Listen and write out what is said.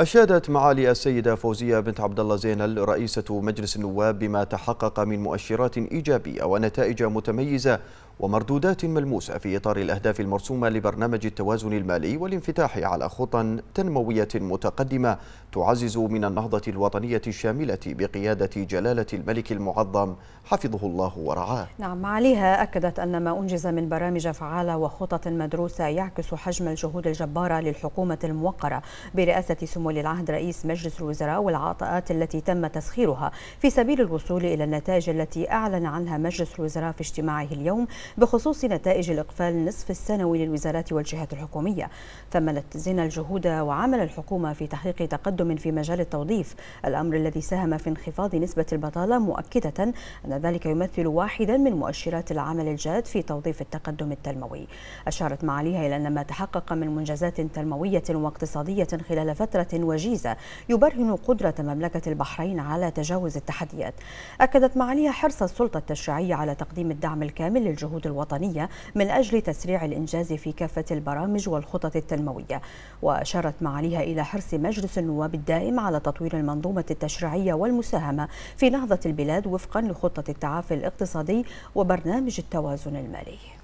أشادت معالي السيدة فوزية بنت عبد الله زينل رئيسة مجلس النواب بما تحقق من مؤشرات إيجابية ونتائج متميزة ومردودات ملموسة في إطار الأهداف المرسومة لبرنامج التوازن المالي والانفتاح على خطى تنموية متقدمة تعزز من النهضة الوطنية الشاملة بقيادة جلالة الملك المعظم حفظه الله ورعاه نعم عليها أكدت أن ما أنجز من برامج فعالة وخطط مدروسة يعكس حجم الجهود الجبارة للحكومة الموقرة برئاسة سمو العهد رئيس مجلس الوزراء والعطاءات التي تم تسخيرها في سبيل الوصول إلى النتائج التي أعلن عنها مجلس الوزراء في اجتماعه اليوم بخصوص نتائج الإقفال النصف السنوي للوزارات والجهات الحكومية ثملت زنا الجهود وعمل الحكومة في تحقيق تقدم في مجال التوظيف الأمر الذي ساهم في انخفاض نسبة البطالة مؤكدة أن ذلك يمثل واحدا من مؤشرات العمل الجاد في توظيف التقدم التنموي أشارت معاليها إلى أن ما تحقق من منجزات تنموية واقتصادية خلال فترة وجيزة يبرهن قدرة مملكة البحرين على تجاوز التحديات أكدت معاليها حرص السلطة التشريعية على تقديم الدعم الكامل للجهود الجهود الوطنية من أجل تسريع الإنجاز في كافة البرامج والخطط التنموية وأشارت معاليها إلى حرص مجلس النواب الدائم على تطوير المنظومة التشريعية والمساهمة في نهضة البلاد وفقا لخطة التعافي الاقتصادي وبرنامج التوازن المالي